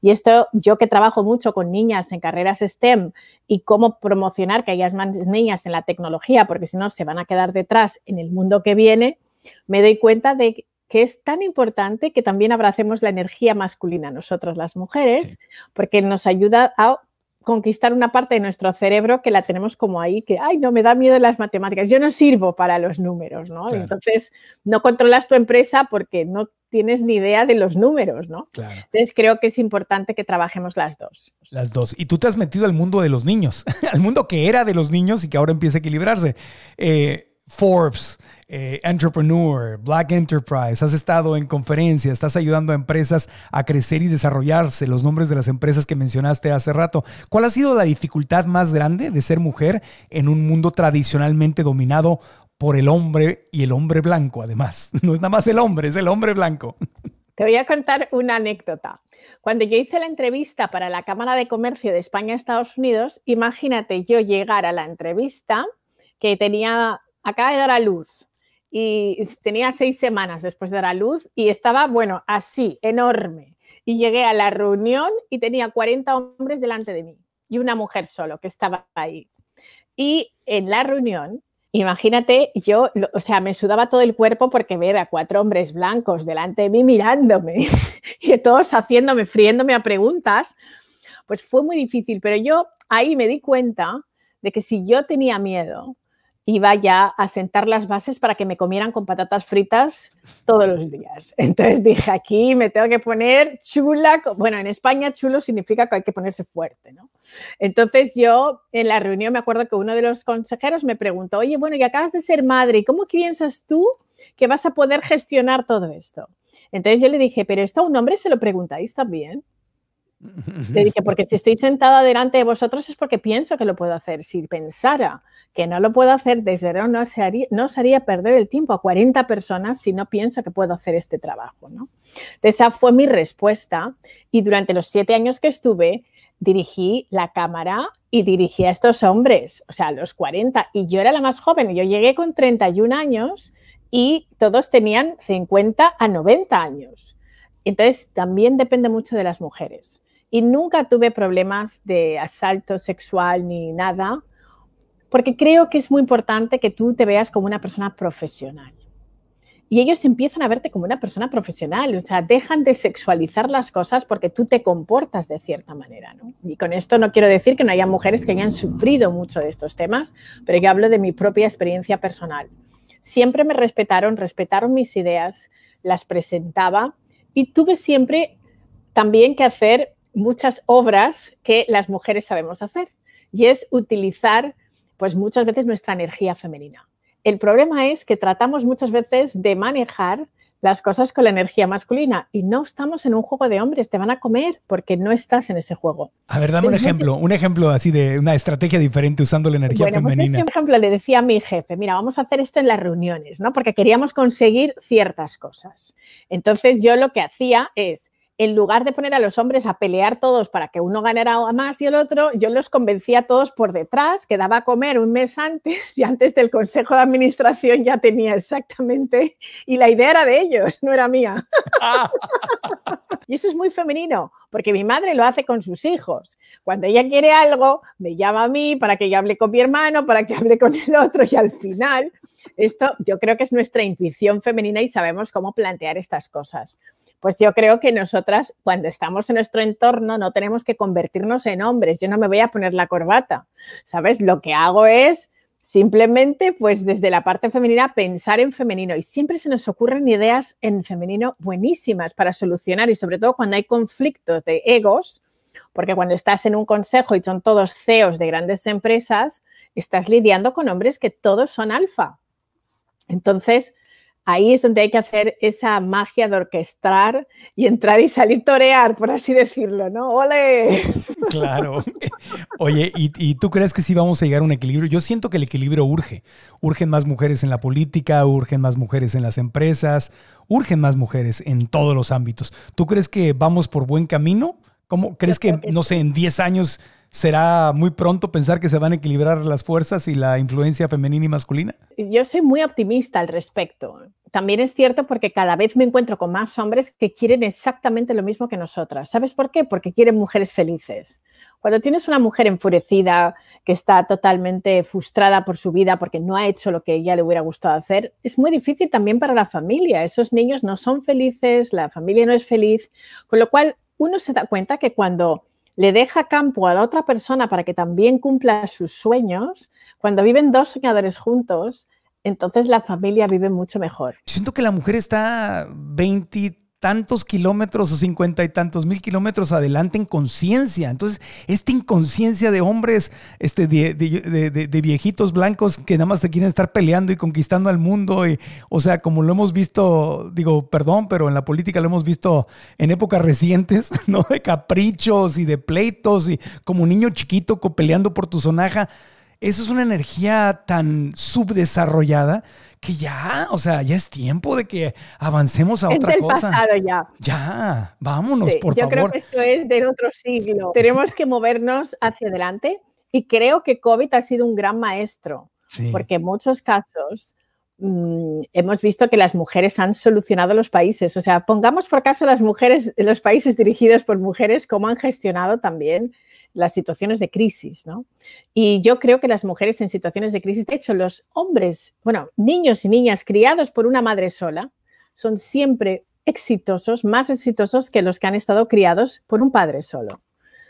Y esto, yo que trabajo mucho con niñas en carreras STEM y cómo promocionar que haya más niñas en la tecnología, porque si no se van a quedar detrás en el mundo que viene, me doy cuenta de que es tan importante que también abracemos la energía masculina nosotros las mujeres, porque nos ayuda a conquistar una parte de nuestro cerebro que la tenemos como ahí, que, ay, no, me da miedo las matemáticas, yo no sirvo para los números, ¿no? Entonces, no controlas tu empresa porque no tienes ni idea de los números, ¿no? Entonces, creo que es importante que trabajemos las dos. Las dos. Y tú te has metido al mundo de los niños, al mundo que era de los niños y que ahora empieza a equilibrarse. Eh, Forbes, eh, Entrepreneur, Black Enterprise, has estado en conferencias, estás ayudando a empresas a crecer y desarrollarse, los nombres de las empresas que mencionaste hace rato. ¿Cuál ha sido la dificultad más grande de ser mujer en un mundo tradicionalmente dominado por el hombre y el hombre blanco, además? No es nada más el hombre, es el hombre blanco. Te voy a contar una anécdota. Cuando yo hice la entrevista para la Cámara de Comercio de España-Estados Unidos, imagínate yo llegar a la entrevista que tenía acaba de dar a luz y tenía seis semanas después de dar a luz y estaba, bueno, así, enorme. Y llegué a la reunión y tenía 40 hombres delante de mí y una mujer solo que estaba ahí. Y en la reunión, imagínate, yo, o sea, me sudaba todo el cuerpo porque ver a cuatro hombres blancos delante de mí mirándome y todos haciéndome, friéndome a preguntas, pues fue muy difícil. Pero yo ahí me di cuenta de que si yo tenía miedo, iba ya a sentar las bases para que me comieran con patatas fritas todos los días. Entonces dije, aquí me tengo que poner chula. Bueno, en España chulo significa que hay que ponerse fuerte, ¿no? Entonces yo en la reunión me acuerdo que uno de los consejeros me preguntó, oye, bueno, y acabas de ser madre, ¿cómo piensas tú que vas a poder gestionar todo esto? Entonces yo le dije, pero esto a un hombre se lo preguntáis también. Le dije, porque si estoy sentada delante de vosotros es porque pienso que lo puedo hacer. Si pensara que no lo puedo hacer, desde luego no, se no os haría perder el tiempo a 40 personas si no pienso que puedo hacer este trabajo. Esa fue mi respuesta y durante los siete años que estuve dirigí la cámara y dirigí a estos hombres, o sea, a los 40. Y yo era la más joven, yo llegué con 31 años y todos tenían 50 a 90 años. Entonces, también depende mucho de las mujeres y nunca tuve problemas de asalto sexual ni nada, porque creo que es muy importante que tú te veas como una persona profesional. Y ellos empiezan a verte como una persona profesional, o sea, dejan de sexualizar las cosas porque tú te comportas de cierta manera. ¿no? Y con esto no quiero decir que no haya mujeres que hayan sufrido mucho de estos temas, pero yo hablo de mi propia experiencia personal. Siempre me respetaron, respetaron mis ideas, las presentaba y tuve siempre también que hacer muchas obras que las mujeres sabemos hacer y es utilizar pues muchas veces nuestra energía femenina. El problema es que tratamos muchas veces de manejar las cosas con la energía masculina y no estamos en un juego de hombres, te van a comer porque no estás en ese juego. A ver, dame un ejemplo, un ejemplo así de una estrategia diferente usando la energía pues femenina. Bueno, ese ejemplo le decía a mi jefe, mira, vamos a hacer esto en las reuniones, ¿no? Porque queríamos conseguir ciertas cosas. Entonces yo lo que hacía es en lugar de poner a los hombres a pelear todos para que uno ganara más y el otro, yo los convencía a todos por detrás, que daba a comer un mes antes y antes del consejo de administración ya tenía exactamente, y la idea era de ellos, no era mía. y eso es muy femenino, porque mi madre lo hace con sus hijos. Cuando ella quiere algo, me llama a mí para que yo hable con mi hermano, para que hable con el otro y al final, esto yo creo que es nuestra intuición femenina y sabemos cómo plantear estas cosas. Pues yo creo que nosotras, cuando estamos en nuestro entorno, no tenemos que convertirnos en hombres. Yo no me voy a poner la corbata, ¿sabes? Lo que hago es simplemente, pues desde la parte femenina, pensar en femenino. Y siempre se nos ocurren ideas en femenino buenísimas para solucionar y sobre todo cuando hay conflictos de egos, porque cuando estás en un consejo y son todos CEOs de grandes empresas, estás lidiando con hombres que todos son alfa. Entonces, ahí es donde hay que hacer esa magia de orquestar y entrar y salir torear, por así decirlo, ¿no? ¡Ole! Claro. Oye, ¿y, tú crees que sí vamos a llegar a un equilibrio? Yo siento que el equilibrio urge. Urgen más mujeres en la política, urgen más mujeres en las empresas, urgen más mujeres en todos los ámbitos. ¿Tú crees que vamos por buen camino? ¿Cómo crees que, no sé, en 10 años será muy pronto pensar que se van a equilibrar las fuerzas y la influencia femenina y masculina? Yo soy muy optimista al respecto, también es cierto porque cada vez me encuentro con más hombres que quieren exactamente lo mismo que nosotras. ¿Sabes por qué? Porque quieren mujeres felices. Cuando tienes una mujer enfurecida, que está totalmente frustrada por su vida porque no ha hecho lo que ella le hubiera gustado hacer, es muy difícil también para la familia. Esos niños no son felices, la familia no es feliz, con lo cual uno se da cuenta que cuando le deja campo a la otra persona para que también cumpla sus sueños, cuando viven dos soñadores juntos, entonces la familia vive mucho mejor. Siento que la mujer está veintitantos tantos kilómetros o cincuenta y tantos mil kilómetros adelante en conciencia. Entonces, esta inconsciencia de hombres, este, de, viejitos blancos que nada más se quieren estar peleando y conquistando al mundo, o sea, como lo hemos visto, digo, perdón, pero en la política lo hemos visto en épocas recientes, ¿no? De caprichos y de pleitos y como un niño chiquito peleando por tu sonaja. Eso es una energía tan subdesarrollada que ya, o sea, ya es tiempo de que avancemos a es otra del cosa. Pasado ya. Ya, vámonos, por favor. Yo creo que esto es del otro siglo. Tenemos que movernos hacia adelante y creo que COVID ha sido un gran maestro, porque en muchos casos mm, hemos visto que las mujeres han solucionado los países. O sea, pongamos por caso las mujeres, los países dirigidos por mujeres, cómo han gestionado también las situaciones de crisis, ¿no? Y yo creo que las mujeres en situaciones de crisis, de hecho, los hombres, bueno, niños y niñas criados por una madre sola, son siempre exitosos, más exitosos que los que han estado criados por un padre solo,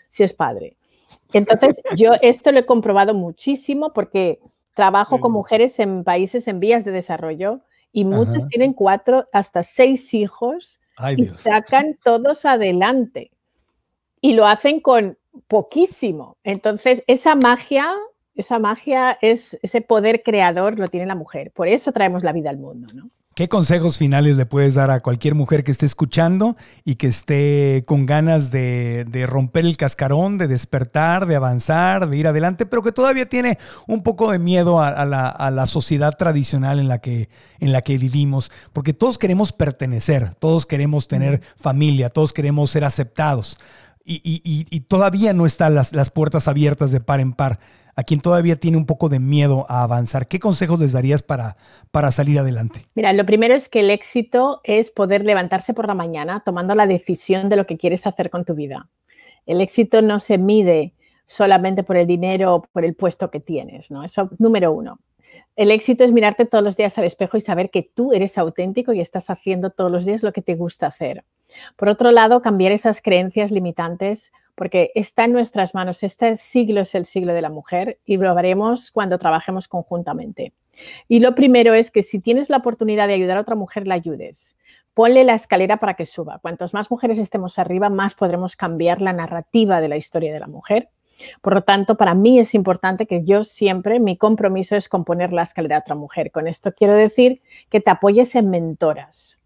si es padre. Entonces, yo esto lo he comprobado muchísimo porque trabajo con mm. mujeres en países en vías de desarrollo y muchas tienen cuatro hasta seis hijos y sacan todos adelante. Y lo hacen con poquísimo. Entonces, esa magia, esa magia es ese poder creador lo tiene la mujer. Por eso traemos la vida al mundo, ¿no? ¿Qué consejos finales le puedes dar a cualquier mujer que esté escuchando y que esté con ganas de, romper el cascarón, de despertar, de avanzar, de ir adelante, pero que todavía tiene un poco de miedo a, la, sociedad tradicional en la, que, en la, que, vivimos? Porque todos queremos pertenecer, todos queremos tener mm. familia, todos queremos ser aceptados, y, todavía no están las, puertas abiertas de par en par, a quien todavía tiene un poco de miedo a avanzar, ¿qué consejos les darías para, para salir adelante? Mira, lo primero es que el éxito es poder levantarse por la mañana tomando la decisión de lo que quieres hacer con tu vida. El éxito no se mide solamente por el dinero o por el puesto que tienes, ¿no? Eso número uno. El éxito es mirarte todos los días al espejo y saber que tú eres auténtico y estás haciendo todos los días lo que te gusta hacer. Por otro lado, cambiar esas creencias limitantes, porque está en nuestras manos. Este siglo es el siglo de la mujer y lo haremos cuando trabajemos conjuntamente. Y lo primero es que si tienes la oportunidad de ayudar a otra mujer, la ayudes. Ponle la escalera para que suba. Cuantas más mujeres estemos arriba, más podremos cambiar la narrativa de la historia de la mujer. Por lo tanto, para mí es importante que yo siempre, mi compromiso es componer la escalera a otra mujer. Con esto quiero decir que te apoyes en mentoras,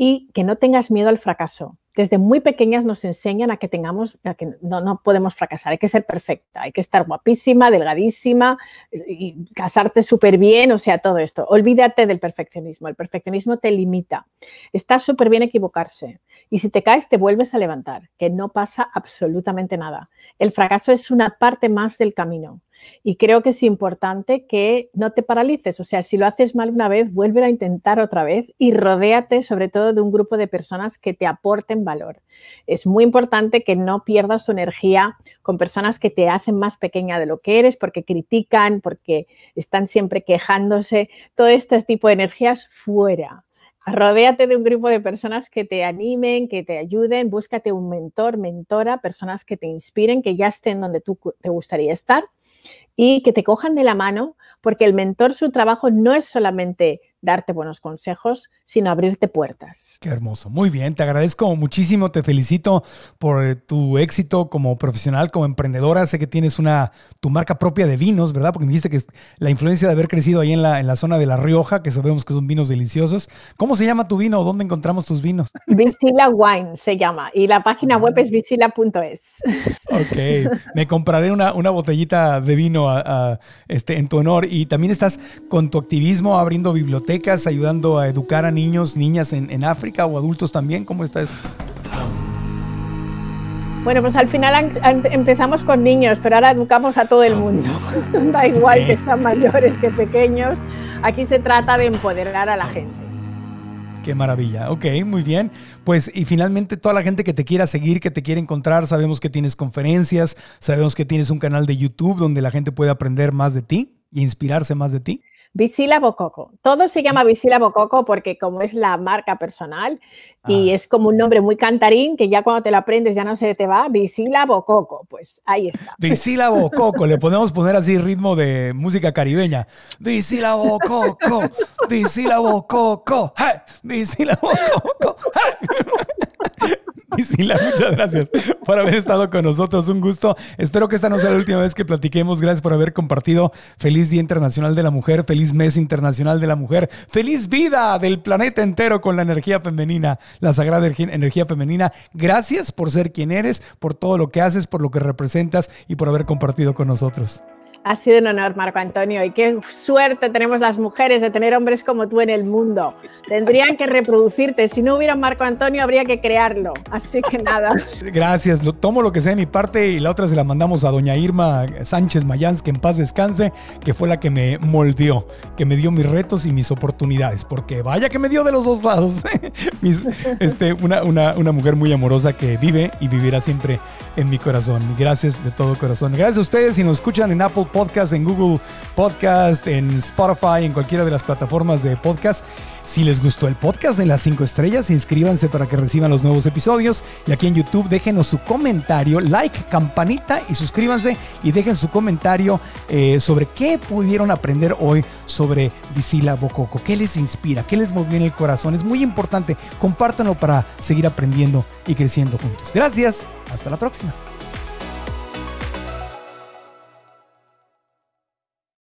y que no tengas miedo al fracaso. Desde muy pequeñas nos enseñan a que tengamos, a que no, podemos fracasar, hay que ser perfecta, hay que estar guapísima, delgadísima, casarte súper bien, o sea, todo esto. Olvídate del perfeccionismo, el perfeccionismo te limita. Está súper bien equivocarse y si te caes te vuelves a levantar, que no pasa absolutamente nada. El fracaso es una parte más del camino. Y creo que es importante que no te paralices, o sea, si lo haces mal una vez, vuelve a intentar otra vez y rodéate sobre todo de un grupo de personas que te aporten valor. Es muy importante que no pierdas tu energía con personas que te hacen más pequeña de lo que eres, porque critican, porque están siempre quejándose, todo este tipo de energías fuera. Rodéate de un grupo de personas que te animen, que te ayuden, búscate un mentor, mentora, personas que te inspiren, que ya estén donde tú te gustaría estar y que te cojan de la mano, porque el mentor, su trabajo no es solamente darte buenos consejos, sin abrirte puertas. Qué hermoso. Muy bien, te agradezco muchísimo, te felicito por eh, tu éxito como profesional, como emprendedora. Sé que tienes una tu marca propia de vinos, ¿verdad? Porque me dijiste que la influencia de haber crecido ahí en la, en la zona de La Rioja, que sabemos que son vinos deliciosos. ¿Cómo se llama tu vino? ¿Dónde encontramos tus vinos? Visila Wine se llama y la página web es visila.es. Ok, me compraré una, botellita de vino este, en tu honor y también estás con tu activismo abriendo bibliotecas, ayudando a educar a niños, niñas en, África o adultos también? ¿Cómo está eso? Bueno, pues al final empezamos con niños, pero ahora educamos a todo el ah, mundo. da igual que sean mayores que pequeños. Aquí se trata de empoderar a la gente. Qué maravilla. Ok, muy bien. Pues y finalmente toda la gente que te quiera seguir, que te quiere encontrar, sabemos que tienes conferencias, sabemos que tienes un canal de YouTube donde la gente puede aprender más de ti e inspirarse más de ti. Visila Bococo. Todo se llama Visila Bococo porque como es la marca personal y ah. es como un nombre muy cantarín que ya cuando te lo aprendes ya no se te va. Visila Bococo, pues ahí está. Visila Bococo, le podemos poner así ritmo de música caribeña. Visila Bococo, Visila Bococo, hey! Visila Bococo. muchas gracias por haber estado con nosotros. Un gusto. Espero que esta no sea la última vez que platiquemos. Gracias por haber compartido. Feliz Día Internacional de la Mujer, feliz Mes Internacional de la Mujer, feliz vida del planeta entero con la energía femenina, la sagrada energía femenina. Gracias por ser quien eres, por todo lo que haces, por lo que representas y por haber compartido con nosotros. Ha sido un honor, Marco Antonio, y qué suerte tenemos las mujeres de tener hombres como tú en el mundo. Tendrían que reproducirte. Si no hubiera Marco Antonio, habría que crearlo. Así que nada. Gracias. Lo, tomo lo que sea de mi parte y la otra se la mandamos a doña Irma Sánchez Mayans, que en paz descanse, que fue la que me moldeó, que me dio mis retos y mis oportunidades, porque vaya que me dio de los dos lados. este, una, una, una mujer muy amorosa que vive y vivirá siempre en mi corazón. Gracias de todo corazón. Gracias a ustedes si nos escuchan en Apple Podcast, en Google Podcast, en Spotify, en cualquiera de las plataformas de podcast. Si les gustó el podcast de las 5 estrellas, inscríbanse para que reciban los nuevos episodios. Y aquí en YouTube déjenos su comentario, like, campanita y suscríbanse y dejen su comentario eh, sobre qué pudieron aprender hoy sobre Visila Bococo. ¿Qué les inspira? ¿Qué les movió en el corazón? Es muy importante. Compártanlo para seguir aprendiendo y creciendo juntos. Gracias. Hasta la próxima.